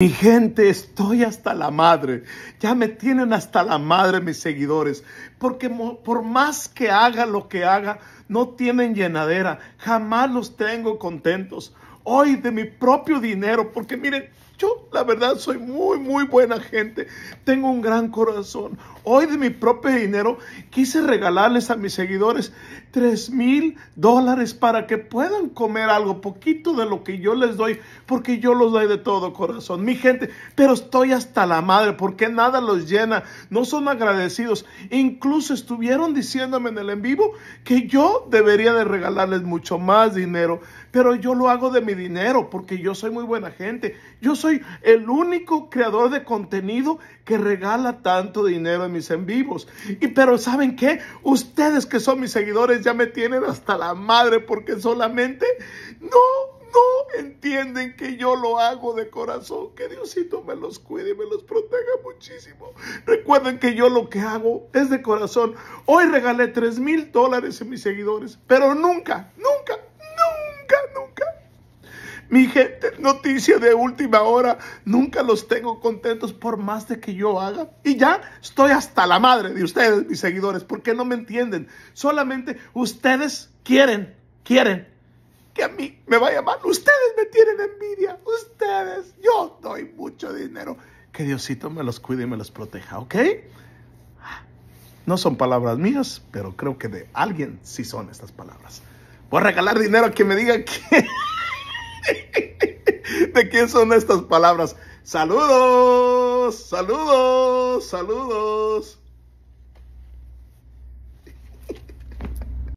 Mi gente, estoy hasta la madre. Ya me tienen hasta la madre mis seguidores. Porque por más que haga lo que haga, no tienen llenadera. Jamás los tengo contentos hoy de mi propio dinero, porque miren, yo la verdad soy muy, muy buena gente, tengo un gran corazón. Hoy de mi propio dinero quise regalarles a mis seguidores 3 mil dólares para que puedan comer algo, poquito de lo que yo les doy, porque yo los doy de todo corazón, mi gente, pero estoy hasta la madre, porque nada los llena, no son agradecidos. Incluso estuvieron diciéndome en el en vivo que yo debería de regalarles mucho más dinero, pero yo lo hago de mi dinero porque yo soy muy buena gente. Yo soy el único creador de contenido que regala tanto dinero en mis en vivos. Y pero ¿saben qué? Ustedes que son mis seguidores ya me tienen hasta la madre porque solamente no no entienden que yo lo hago de corazón. Que Diosito me los cuide y me los proteja muchísimo. Recuerden que yo lo que hago es de corazón. Hoy regalé 3 mil dólares a mis seguidores, pero nunca, nunca mi gente, noticia de última hora. Nunca los tengo contentos por más de que yo haga. Y ya estoy hasta la madre de ustedes, mis seguidores, porque no me entienden. Solamente ustedes quieren, quieren que a mí me vaya mal. Ustedes me tienen envidia. Ustedes. Yo doy mucho dinero. Que Diosito me los cuide y me los proteja, ¿ok? No son palabras mías, pero creo que de alguien sí son estas palabras. Voy a regalar dinero a quien me diga que... ¿De quién son estas palabras? Saludos, saludos, saludos.